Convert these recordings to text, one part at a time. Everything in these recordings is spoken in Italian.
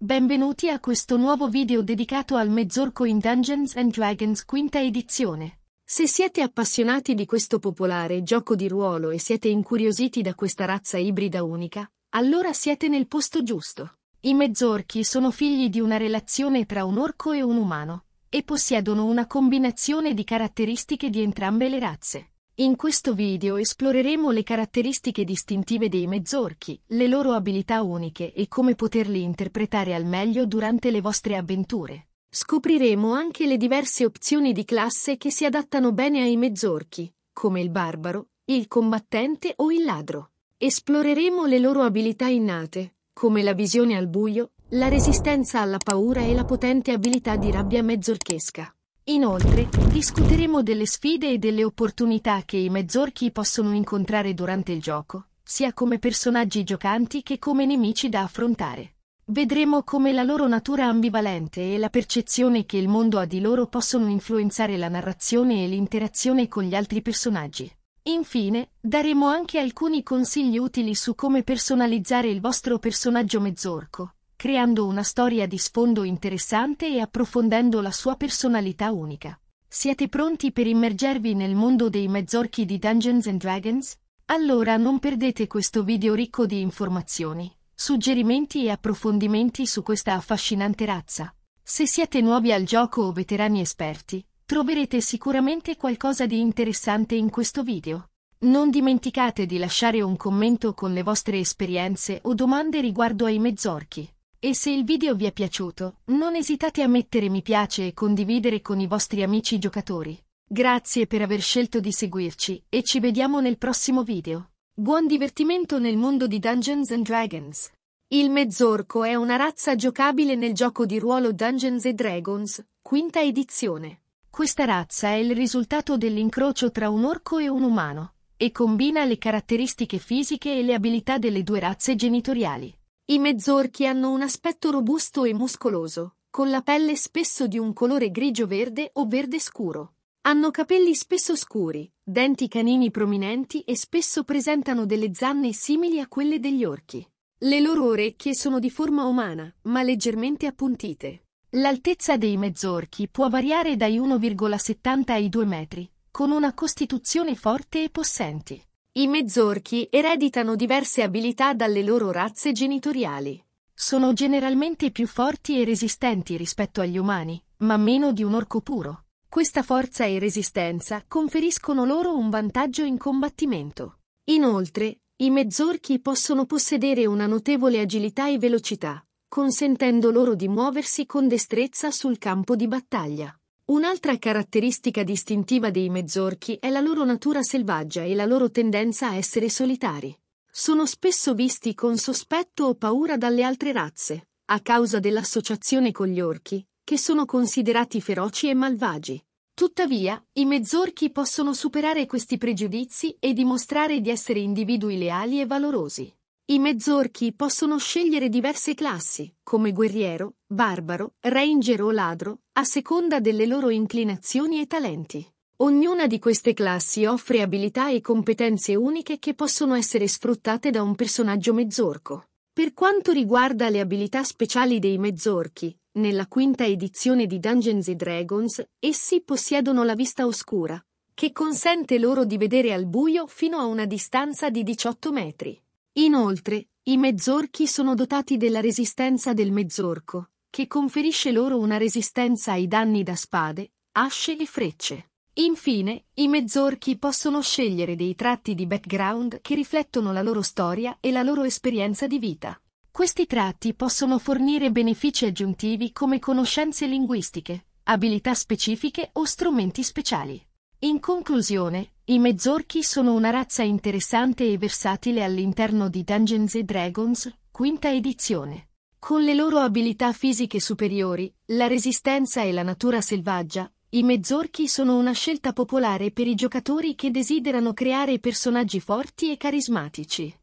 Benvenuti a questo nuovo video dedicato al Mezzorco in Dungeons and Dragons quinta edizione. Se siete appassionati di questo popolare gioco di ruolo e siete incuriositi da questa razza ibrida unica, allora siete nel posto giusto. I mezzorchi sono figli di una relazione tra un orco e un umano, e possiedono una combinazione di caratteristiche di entrambe le razze. In questo video esploreremo le caratteristiche distintive dei mezzorchi, le loro abilità uniche e come poterli interpretare al meglio durante le vostre avventure. Scopriremo anche le diverse opzioni di classe che si adattano bene ai mezzorchi, come il barbaro, il combattente o il ladro. Esploreremo le loro abilità innate, come la visione al buio, la resistenza alla paura e la potente abilità di rabbia mezzorchesca. Inoltre, discuteremo delle sfide e delle opportunità che i mezzorchi possono incontrare durante il gioco, sia come personaggi giocanti che come nemici da affrontare. Vedremo come la loro natura ambivalente e la percezione che il mondo ha di loro possono influenzare la narrazione e l'interazione con gli altri personaggi. Infine, daremo anche alcuni consigli utili su come personalizzare il vostro personaggio mezzorco creando una storia di sfondo interessante e approfondendo la sua personalità unica. Siete pronti per immergervi nel mondo dei mezzorchi di Dungeons Dragons? Allora non perdete questo video ricco di informazioni, suggerimenti e approfondimenti su questa affascinante razza. Se siete nuovi al gioco o veterani esperti, troverete sicuramente qualcosa di interessante in questo video. Non dimenticate di lasciare un commento con le vostre esperienze o domande riguardo ai mezzorchi. E se il video vi è piaciuto, non esitate a mettere mi piace e condividere con i vostri amici giocatori. Grazie per aver scelto di seguirci e ci vediamo nel prossimo video. Buon divertimento nel mondo di Dungeons and Dragons. Il Mezzorco è una razza giocabile nel gioco di ruolo Dungeons and Dragons, quinta edizione. Questa razza è il risultato dell'incrocio tra un orco e un umano, e combina le caratteristiche fisiche e le abilità delle due razze genitoriali. I mezzorchi hanno un aspetto robusto e muscoloso, con la pelle spesso di un colore grigio-verde o verde scuro. Hanno capelli spesso scuri, denti canini prominenti e spesso presentano delle zanne simili a quelle degli orchi. Le loro orecchie sono di forma umana, ma leggermente appuntite. L'altezza dei mezzorchi può variare dai 1,70 ai 2 metri, con una costituzione forte e possente. I mezzorchi ereditano diverse abilità dalle loro razze genitoriali. Sono generalmente più forti e resistenti rispetto agli umani, ma meno di un orco puro. Questa forza e resistenza conferiscono loro un vantaggio in combattimento. Inoltre, i mezzorchi possono possedere una notevole agilità e velocità, consentendo loro di muoversi con destrezza sul campo di battaglia. Un'altra caratteristica distintiva dei mezzorchi è la loro natura selvaggia e la loro tendenza a essere solitari. Sono spesso visti con sospetto o paura dalle altre razze, a causa dell'associazione con gli orchi, che sono considerati feroci e malvagi. Tuttavia, i mezzorchi possono superare questi pregiudizi e dimostrare di essere individui leali e valorosi. I mezzorchi possono scegliere diverse classi, come guerriero, barbaro, ranger o ladro, a seconda delle loro inclinazioni e talenti. Ognuna di queste classi offre abilità e competenze uniche che possono essere sfruttate da un personaggio mezzorco. Per quanto riguarda le abilità speciali dei mezzorchi, nella quinta edizione di Dungeons Dragons, essi possiedono la vista oscura, che consente loro di vedere al buio fino a una distanza di 18 metri. Inoltre, i mezzorchi sono dotati della resistenza del mezzorco, che conferisce loro una resistenza ai danni da spade, asce e frecce. Infine, i mezzorchi possono scegliere dei tratti di background che riflettono la loro storia e la loro esperienza di vita. Questi tratti possono fornire benefici aggiuntivi come conoscenze linguistiche, abilità specifiche o strumenti speciali. In conclusione, i mezzorchi sono una razza interessante e versatile all'interno di Dungeons Dragons, quinta edizione. Con le loro abilità fisiche superiori, la resistenza e la natura selvaggia, i mezzorchi sono una scelta popolare per i giocatori che desiderano creare personaggi forti e carismatici.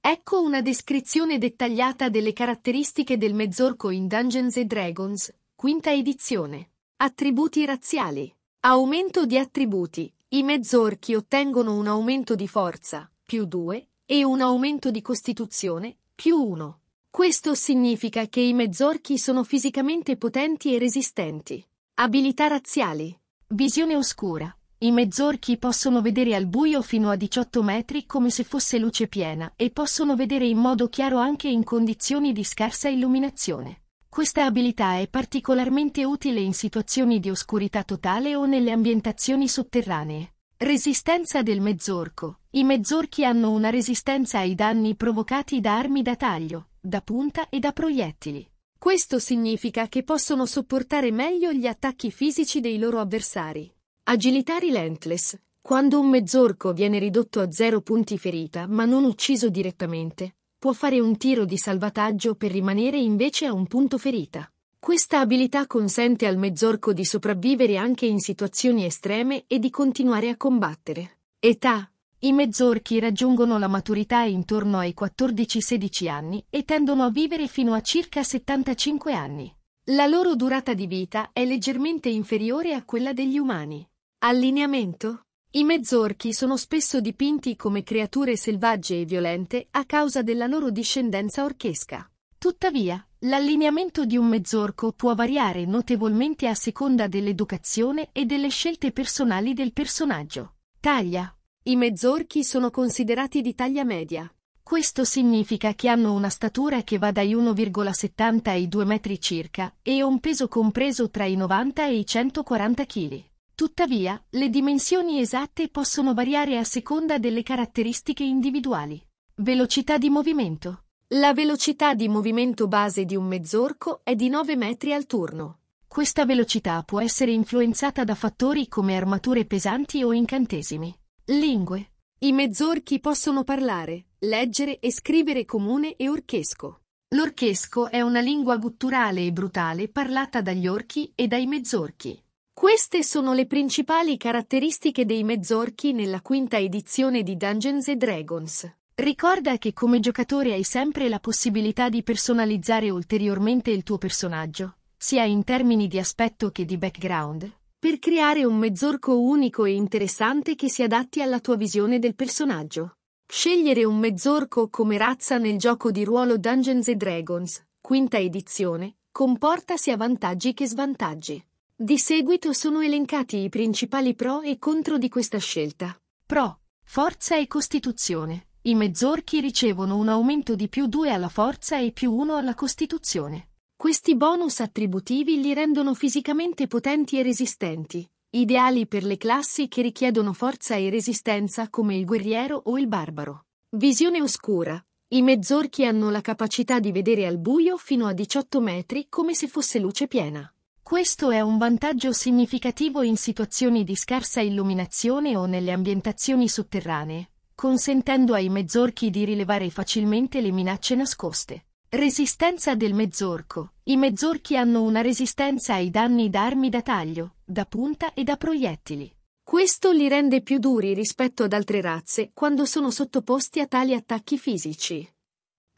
Ecco una descrizione dettagliata delle caratteristiche del mezzorco in Dungeons Dragons, quinta edizione. Attributi razziali. Aumento di attributi, i mezzorchi ottengono un aumento di forza, più 2, e un aumento di costituzione, più 1. Questo significa che i mezzorchi sono fisicamente potenti e resistenti. Abilità razziali. Visione oscura. I mezzorchi possono vedere al buio fino a 18 metri come se fosse luce piena e possono vedere in modo chiaro anche in condizioni di scarsa illuminazione. Questa abilità è particolarmente utile in situazioni di oscurità totale o nelle ambientazioni sotterranee. Resistenza del mezzorco. I mezzorchi hanno una resistenza ai danni provocati da armi da taglio, da punta e da proiettili. Questo significa che possono sopportare meglio gli attacchi fisici dei loro avversari. Agilità relentless. Quando un mezzorco viene ridotto a zero punti ferita ma non ucciso direttamente, può fare un tiro di salvataggio per rimanere invece a un punto ferita. Questa abilità consente al mezzorco di sopravvivere anche in situazioni estreme e di continuare a combattere. Età i mezzorchi raggiungono la maturità intorno ai 14-16 anni e tendono a vivere fino a circa 75 anni. La loro durata di vita è leggermente inferiore a quella degli umani. Allineamento? I mezzorchi sono spesso dipinti come creature selvagge e violente a causa della loro discendenza orchesca. Tuttavia, l'allineamento di un mezzorco può variare notevolmente a seconda dell'educazione e delle scelte personali del personaggio. Taglia. I mezzorchi sono considerati di taglia media. Questo significa che hanno una statura che va dai 1,70 ai 2 metri circa e un peso compreso tra i 90 e i 140 kg. Tuttavia, le dimensioni esatte possono variare a seconda delle caratteristiche individuali. Velocità di movimento. La velocità di movimento base di un mezzorco è di 9 metri al turno. Questa velocità può essere influenzata da fattori come armature pesanti o incantesimi. Lingue. I mezzorchi possono parlare, leggere e scrivere comune e orchesco. L'orchesco è una lingua gutturale e brutale parlata dagli orchi e dai mezzorchi. Queste sono le principali caratteristiche dei mezzorchi nella quinta edizione di Dungeons Dragons. Ricorda che come giocatore hai sempre la possibilità di personalizzare ulteriormente il tuo personaggio, sia in termini di aspetto che di background, per creare un mezzorco unico e interessante che si adatti alla tua visione del personaggio. Scegliere un mezzorco come razza nel gioco di ruolo Dungeons Dragons, quinta edizione, comporta sia vantaggi che svantaggi. Di seguito sono elencati i principali pro e contro di questa scelta. Pro. Forza e Costituzione. I mezzorchi ricevono un aumento di più 2 alla forza e più 1 alla Costituzione. Questi bonus attributivi li rendono fisicamente potenti e resistenti, ideali per le classi che richiedono forza e resistenza come il guerriero o il barbaro. Visione oscura. I mezzorchi hanno la capacità di vedere al buio fino a 18 metri come se fosse luce piena. Questo è un vantaggio significativo in situazioni di scarsa illuminazione o nelle ambientazioni sotterranee, consentendo ai mezzorchi di rilevare facilmente le minacce nascoste. Resistenza del mezzorco. I mezzorchi hanno una resistenza ai danni da armi da taglio, da punta e da proiettili. Questo li rende più duri rispetto ad altre razze quando sono sottoposti a tali attacchi fisici.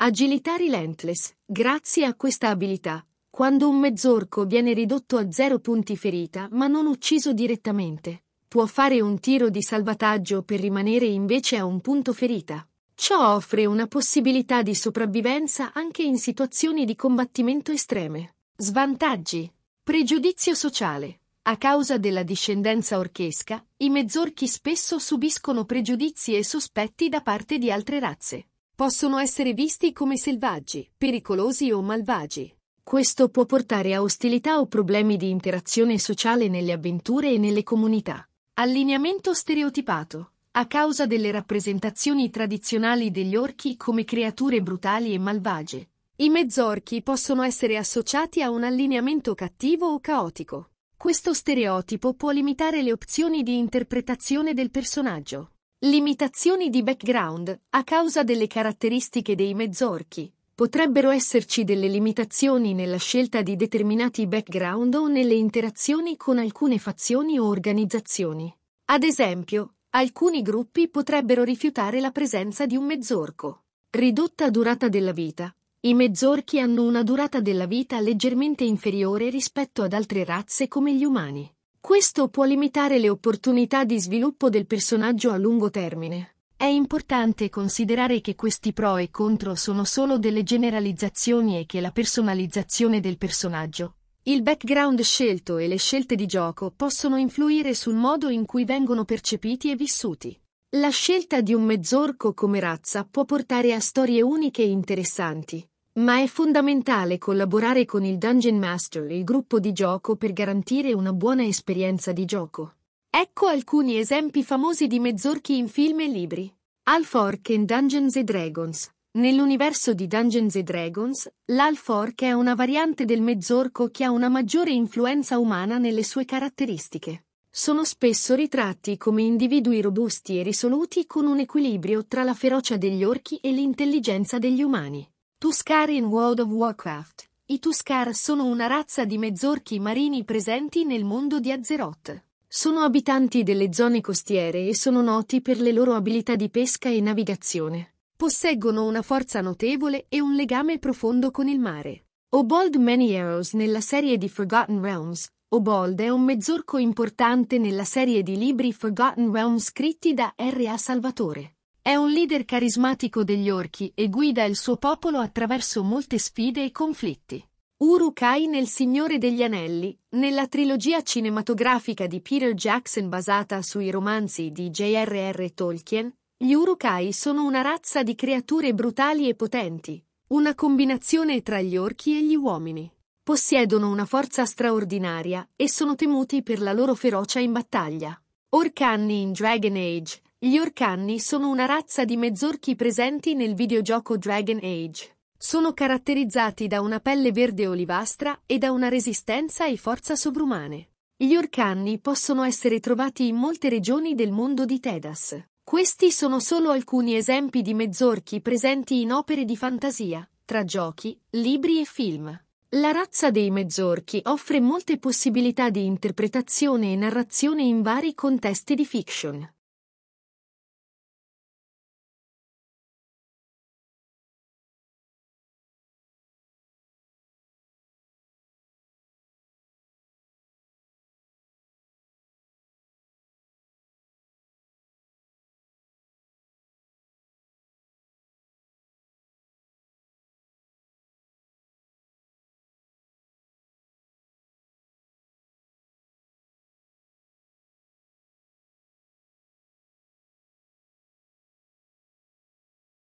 Agilità relentless. Grazie a questa abilità, quando un mezzorco viene ridotto a zero punti ferita ma non ucciso direttamente, può fare un tiro di salvataggio per rimanere invece a un punto ferita. Ciò offre una possibilità di sopravvivenza anche in situazioni di combattimento estreme. Svantaggi. Pregiudizio sociale. A causa della discendenza orchesca, i mezzorchi spesso subiscono pregiudizi e sospetti da parte di altre razze. Possono essere visti come selvaggi, pericolosi o malvagi. Questo può portare a ostilità o problemi di interazione sociale nelle avventure e nelle comunità. Allineamento stereotipato. A causa delle rappresentazioni tradizionali degli orchi come creature brutali e malvagie, i mezzorchi possono essere associati a un allineamento cattivo o caotico. Questo stereotipo può limitare le opzioni di interpretazione del personaggio. Limitazioni di background, a causa delle caratteristiche dei mezzorchi, potrebbero esserci delle limitazioni nella scelta di determinati background o nelle interazioni con alcune fazioni o organizzazioni. Ad esempio, alcuni gruppi potrebbero rifiutare la presenza di un mezzorco. Ridotta durata della vita. I mezzorchi hanno una durata della vita leggermente inferiore rispetto ad altre razze come gli umani. Questo può limitare le opportunità di sviluppo del personaggio a lungo termine. È importante considerare che questi pro e contro sono solo delle generalizzazioni e che la personalizzazione del personaggio, il background scelto e le scelte di gioco possono influire sul modo in cui vengono percepiti e vissuti. La scelta di un mezzorco come razza può portare a storie uniche e interessanti, ma è fondamentale collaborare con il Dungeon Master e il gruppo di gioco per garantire una buona esperienza di gioco. Ecco alcuni esempi famosi di mezzorchi in film e libri. Alfork in Dungeons Dragons. Nell'universo di Dungeons Dragons, l'Alfork è una variante del mezzorco che ha una maggiore influenza umana nelle sue caratteristiche sono spesso ritratti come individui robusti e risoluti con un equilibrio tra la ferocia degli orchi e l'intelligenza degli umani. Tuscar in World of Warcraft. I Tuscar sono una razza di mezzorchi marini presenti nel mondo di Azeroth. Sono abitanti delle zone costiere e sono noti per le loro abilità di pesca e navigazione. Posseggono una forza notevole e un legame profondo con il mare. Obold Many Arrows nella serie di Forgotten Realms. Obold è un mezzorco importante nella serie di libri Forgotten Realms scritti da R.A. Salvatore. È un leader carismatico degli orchi e guida il suo popolo attraverso molte sfide e conflitti. Urukai nel Signore degli Anelli, nella trilogia cinematografica di Peter Jackson basata sui romanzi di J.R.R. Tolkien, gli Urukai sono una razza di creature brutali e potenti, una combinazione tra gli orchi e gli uomini. Possiedono una forza straordinaria e sono temuti per la loro ferocia in battaglia. Orcanni in Dragon Age. Gli orcanni sono una razza di mezzorchi presenti nel videogioco Dragon Age. Sono caratterizzati da una pelle verde olivastra e da una resistenza e forza sovrumane. Gli orcanni possono essere trovati in molte regioni del mondo di Tedas. Questi sono solo alcuni esempi di mezzorchi presenti in opere di fantasia, tra giochi, libri e film. La razza dei mezzorchi offre molte possibilità di interpretazione e narrazione in vari contesti di fiction.